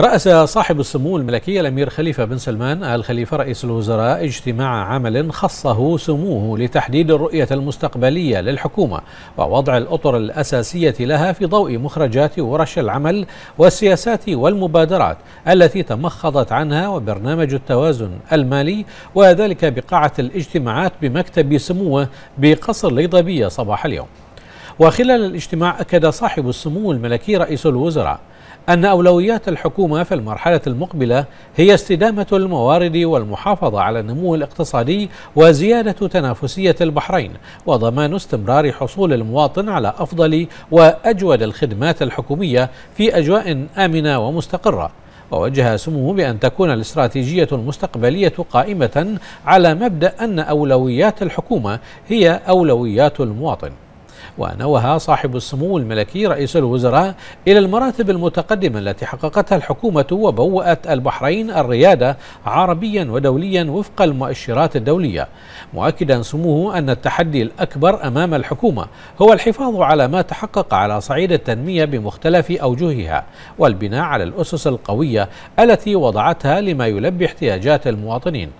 رأس صاحب السمو الملكي الأمير خليفة بن سلمان آل خليفة رئيس الوزراء اجتماع عمل خصه سموه لتحديد الرؤية المستقبلية للحكومة ووضع الأطر الأساسية لها في ضوء مخرجات ورش العمل والسياسات والمبادرات التي تمخضت عنها وبرنامج التوازن المالي وذلك بقاعة الاجتماعات بمكتب سموه بقصر ليضبية صباح اليوم وخلال الاجتماع أكد صاحب السمو الملكي رئيس الوزراء أن أولويات الحكومة في المرحلة المقبلة هي استدامة الموارد والمحافظة على النمو الاقتصادي وزيادة تنافسية البحرين وضمان استمرار حصول المواطن على أفضل وأجود الخدمات الحكومية في أجواء آمنة ومستقرة ووجه سموه بأن تكون الاستراتيجية المستقبلية قائمة على مبدأ أن أولويات الحكومة هي أولويات المواطن ونوه صاحب السمو الملكي رئيس الوزراء إلى المراتب المتقدمة التي حققتها الحكومة وبوأت البحرين الريادة عربيا ودوليا وفق المؤشرات الدولية مؤكدا سموه أن التحدي الأكبر أمام الحكومة هو الحفاظ على ما تحقق على صعيد التنمية بمختلف أوجهها والبناء على الأسس القوية التي وضعتها لما يلبي احتياجات المواطنين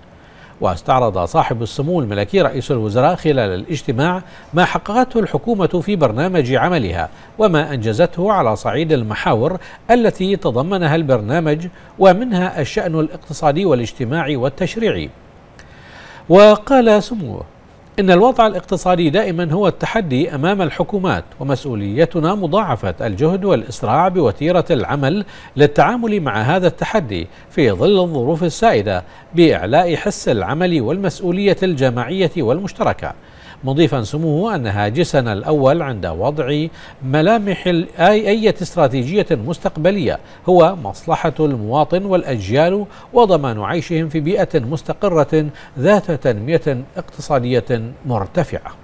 واستعرض صاحب السمو الملكي رئيس الوزراء خلال الاجتماع ما حققته الحكومة في برنامج عملها وما أنجزته على صعيد المحاور التي تضمنها البرنامج ومنها الشأن الاقتصادي والاجتماعي والتشريعي وقال سموه إن الوضع الاقتصادي دائما هو التحدي أمام الحكومات ومسؤوليتنا مضاعفة الجهد والإسراع بوتيرة العمل للتعامل مع هذا التحدي في ظل الظروف السائدة بإعلاء حس العمل والمسؤولية الجماعية والمشتركة مضيفا سموه أن هاجسنا الأول عند وضع ملامح أي استراتيجية مستقبلية هو مصلحة المواطن والأجيال وضمان عيشهم في بيئة مستقرة ذات تنمية اقتصادية مرتفعة